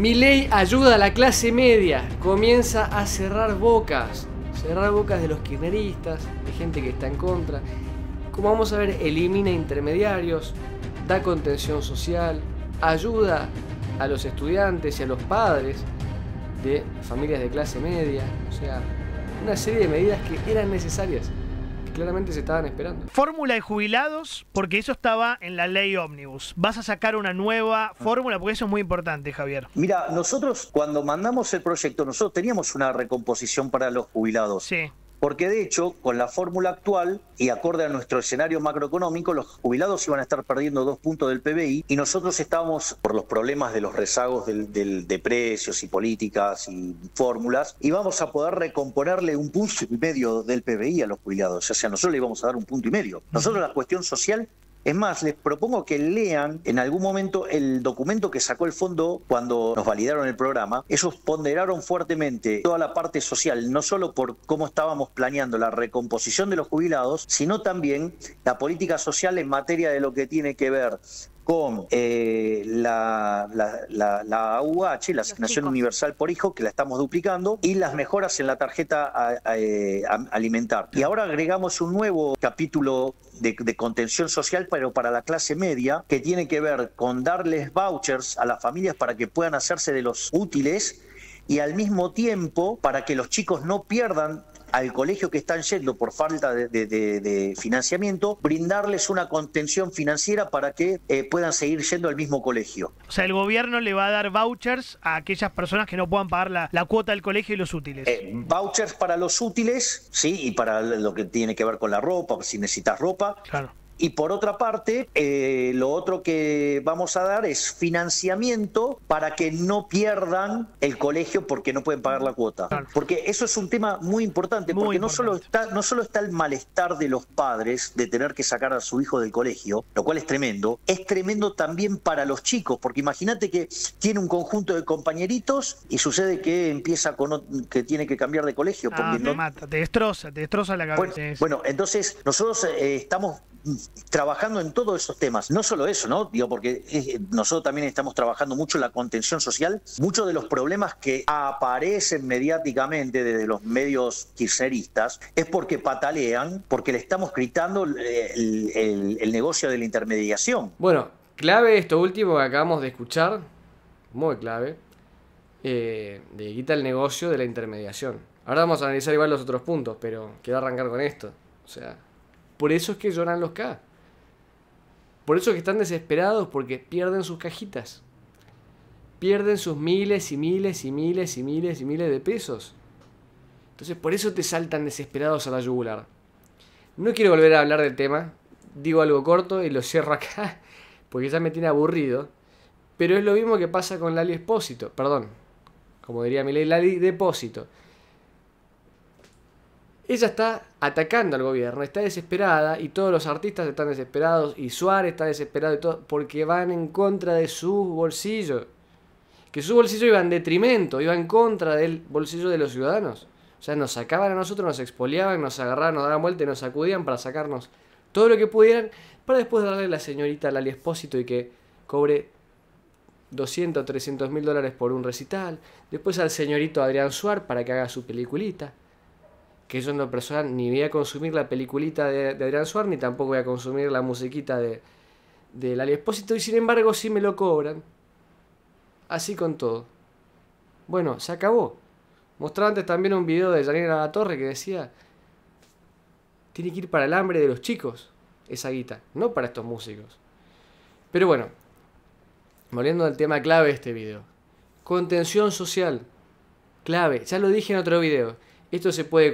Mi ley ayuda a la clase media, comienza a cerrar bocas, cerrar bocas de los kirchneristas, de gente que está en contra. Como vamos a ver, elimina intermediarios, da contención social, ayuda a los estudiantes y a los padres de familias de clase media, o sea, una serie de medidas que eran necesarias claramente se estaban esperando. Fórmula de jubilados, porque eso estaba en la ley ómnibus. ¿Vas a sacar una nueva fórmula? Porque eso es muy importante, Javier. Mira, nosotros cuando mandamos el proyecto, nosotros teníamos una recomposición para los jubilados. Sí porque de hecho, con la fórmula actual y acorde a nuestro escenario macroeconómico, los jubilados iban a estar perdiendo dos puntos del PBI y nosotros estábamos, por los problemas de los rezagos de precios y políticas y fórmulas, íbamos a poder recomponerle un punto y medio del PBI a los jubilados. O sea, nosotros le íbamos a dar un punto y medio. Nosotros la cuestión social es más, les propongo que lean en algún momento el documento que sacó el fondo cuando nos validaron el programa. Ellos ponderaron fuertemente toda la parte social, no solo por cómo estábamos planeando la recomposición de los jubilados, sino también la política social en materia de lo que tiene que ver con eh, la, la, la, AUH, la Asignación Universal por Hijo, que la estamos duplicando, y las mejoras en la tarjeta eh, alimentar. Y ahora agregamos un nuevo capítulo de, contención social, pero para la clase media, que tiene que ver con darles vouchers a las familias para que puedan hacerse de los útiles y al mismo tiempo para que los chicos no pierdan al colegio que están yendo por falta de, financiamiento, brindarles una contención financiera para que eh, puedan seguir yendo al mismo colegio. O sea, el gobierno le va a dar vouchers a aquellas personas que no puedan pagar la, cuota del colegio y los útiles. Eh, vouchers para los útiles, sí, y para lo que tiene que ver con la ropa, si necesitas ropa. Claro. Y por otra parte, eh, lo otro que vamos a dar es financiamiento para que no pierdan el colegio porque no pueden pagar la cuota. Porque eso es un tema muy importante, porque No, solo está, no solo está el malestar de los padres de tener que sacar a su hijo del colegio, lo cual es tremendo, es tremendo también para los chicos, porque imagínate que tiene un conjunto de compañeritos y sucede que empieza con que tiene que cambiar de colegio. Ah, porque mata, te destroza, te destroza la cabeza. Bueno, entonces nosotros eh, estamos trabajando en todos esos temas. No solo eso, ¿no? Digo, porque eh, nosotros también estamos trabajando mucho en la contención social. Muchos de los problemas que aparecen mediáticamente desde los medios kirchneristas es porque patalean, porque le estamos gritando eh, el, negocio de la intermediación. Bueno, clave esto último que acabamos de escuchar, muy clave, eh, de quita el negocio de la intermediación. Ahora vamos a analizar igual los otros puntos, pero quiero arrancar con esto. O sea, por eso es que lloran los K. Por eso es que están desesperados porque pierden sus cajitas. Pierden sus miles y miles y miles y miles y miles de pesos. Entonces por eso te saltan desesperados a la yugular. No quiero volver a hablar del tema. Digo algo corto y lo cierro acá porque ya me tiene aburrido. Pero es lo mismo que pasa con Lali Expósito. Perdón. Como diría mi ley, Lali Depósito. Ella está atacando al gobierno, está desesperada y todos los artistas están desesperados y Suárez está desesperado y todo porque van en contra de su bolsillo. Que su bolsillo iba en detrimento, iba en contra del bolsillo de los ciudadanos. O sea, nos sacaban a nosotros, nos expoliaban, nos agarraban, nos daban vuelta y nos sacudían para sacarnos todo lo que pudieran para después darle a la señorita Lali Espósito y que cobre 200, 300 mil dólares por un recital. Después al señorito Adrián Suar para que haga su peliculita que yo no lo ni voy a consumir la peliculita de, Adrián ni tampoco voy a consumir la musiquita de, de Lali Espósito, y sin embargo sí me lo cobran. Así con todo. Bueno, se acabó. Mostraba antes también un video de Janina La Torre que decía, tiene que ir para el hambre de los chicos esa guita, no para estos músicos. Pero bueno, volviendo al tema clave de este video. Contención social. Clave, ya lo dije en otro video esto se puede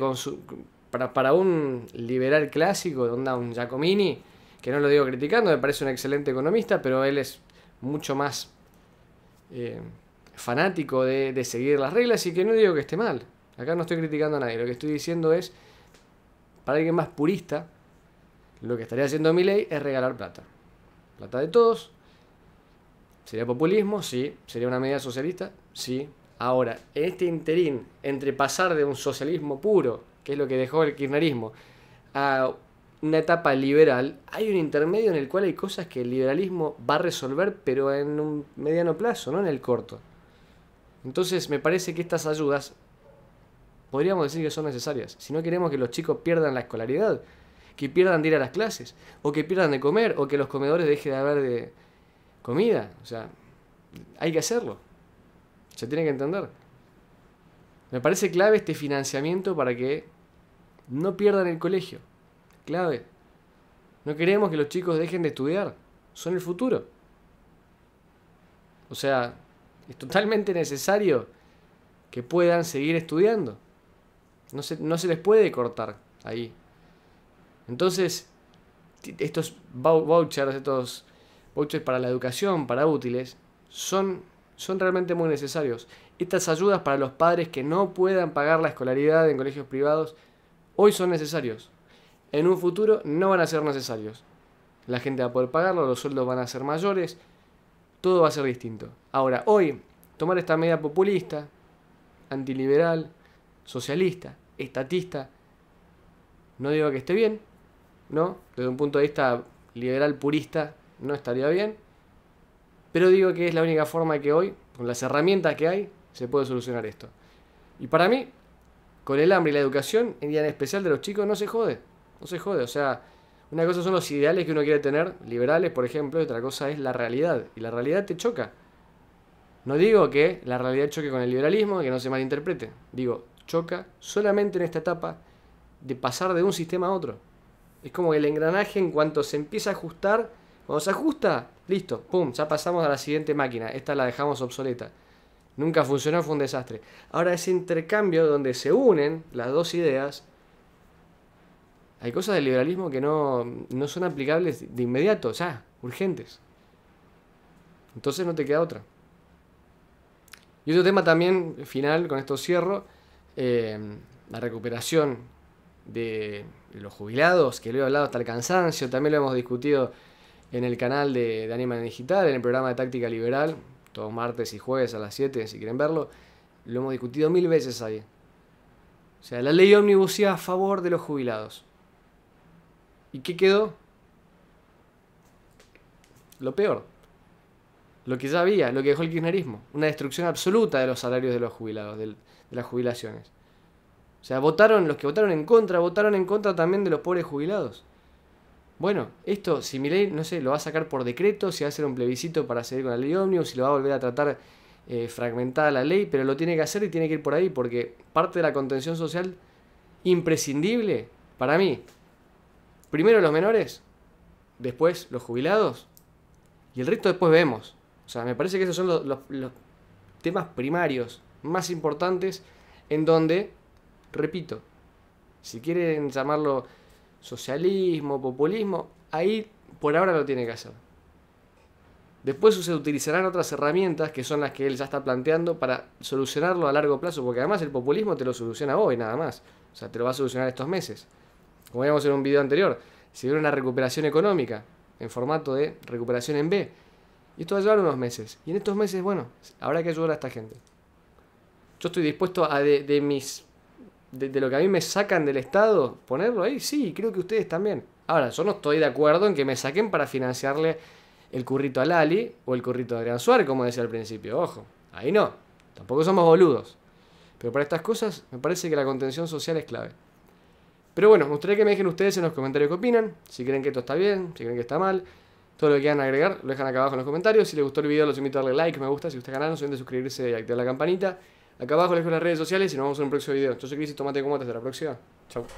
para, para un liberal clásico, onda un Giacomini, que no lo digo criticando, me parece un excelente economista, pero él es mucho más eh, fanático de, de seguir las reglas y que no digo que esté mal. Acá no estoy criticando a nadie, lo que estoy diciendo es, para alguien más purista, lo que estaría haciendo mi ley es regalar plata. Plata de todos. ¿Sería populismo? Sí. ¿Sería una medida socialista? Sí. Ahora, en este interín entre pasar de un socialismo puro, que es lo que dejó el kirchnerismo, a una etapa liberal, hay un intermedio en el cual hay cosas que el liberalismo va a resolver, pero en un mediano plazo, no en el corto. Entonces, me parece que estas ayudas podríamos decir que son necesarias. Si no queremos que los chicos pierdan la escolaridad, que pierdan de ir a las clases, o que pierdan de comer, o que los comedores dejen de haber de comida, o sea, hay que hacerlo. Se tiene que entender. Me parece clave este financiamiento para que no pierdan el colegio. Clave. No queremos que los chicos dejen de estudiar. Son el futuro. O sea, es totalmente necesario que puedan seguir estudiando. No se, les puede cortar ahí. Entonces, estos vouchers, estos vouchers para la educación, para útiles, son son realmente muy necesarios. Estas ayudas para los padres que no puedan pagar la escolaridad en colegios privados hoy son necesarios. En un futuro no van a ser necesarios. La gente va a poder pagarlo, los sueldos van a ser mayores, todo va a ser distinto. Ahora, hoy, tomar esta medida populista, antiliberal, socialista, estatista, no digo que esté bien, ¿no? Desde un punto de vista liberal purista, no estaría bien, pero digo que es la única forma que hoy, con las herramientas que hay, se puede solucionar esto. Y para mí, con el hambre y la educación, en día en especial de los chicos, no se jode. No se jode. O sea, una cosa son los ideales que uno quiere tener, liberales, por ejemplo, y otra cosa es la realidad. Y la realidad te choca. No digo que la realidad choque con el liberalismo, que no se malinterprete. Digo, choca solamente en esta etapa de pasar de un sistema a otro. Es como que el engranaje en cuanto se empieza a ajustar cuando se ajusta, listo, pum, ya pasamos a la siguiente máquina. Esta la dejamos obsoleta. Nunca funcionó, fue un desastre. Ahora ese intercambio donde se unen las dos ideas, hay cosas del liberalismo que no, no son aplicables de inmediato, ya, urgentes. Entonces no te queda otra. Y otro tema también, final, con esto cierro, eh, la recuperación de los jubilados, que lo he hablado hasta el cansancio, también lo hemos discutido en el canal de, de Digital, en el programa de Táctica Liberal, todos martes y jueves a las 7, si quieren verlo, lo hemos discutido mil veces ahí. O sea, la ley omnibusía a favor de los jubilados. ¿Y qué quedó? Lo peor. Lo que ya había, lo que dejó el kirchnerismo. Una destrucción absoluta de los salarios de los jubilados, de, de las jubilaciones. O sea, votaron, los que votaron en contra, votaron en contra también de los pobres jubilados. Bueno, esto, si mi ley, no sé, lo va a sacar por decreto, si va a hacer un plebiscito para seguir con la ley ómnibus, si lo va a volver a tratar eh, fragmentada la ley, pero lo tiene que hacer y tiene que ir por ahí, porque parte de la contención social imprescindible para mí, primero los menores, después los jubilados, y el resto después vemos. O sea, me parece que esos son los temas primarios más importantes en donde, repito, si quieren llamarlo socialismo, populismo, ahí por ahora lo tiene que hacer. Después se utilizarán otras herramientas que son las que él ya está planteando para solucionarlo a largo plazo, porque además el populismo te lo soluciona hoy nada más, o sea, te lo va a solucionar estos meses. Como vimos en un video anterior, si hubiera una recuperación económica en formato de recuperación en B, y esto va a llevar unos meses, y en estos meses, bueno, habrá que ayudar a esta gente. Yo estoy dispuesto a de mis de, lo que a mí me sacan del Estado, ponerlo ahí, sí, creo que ustedes también. Ahora, yo no estoy de acuerdo en que me saquen para financiarle el currito a Ali o el currito a Adrián Suárez, como decía al principio. Ojo, ahí no. Tampoco somos boludos. Pero para estas cosas me parece que la contención social es clave. Pero bueno, me gustaría que me dejen ustedes en los comentarios qué opinan, si creen que esto está bien, si creen que está mal. Todo lo que quieran agregar lo dejan acá abajo en los comentarios. Si les gustó el video los invito a darle like, me gusta, si usted el canal, no olviden de suscribirse y activar la campanita. Acá abajo les dejo las redes sociales y nos vemos en un próximo video. Yo soy Cris y tomate como hasta la próxima. Chau.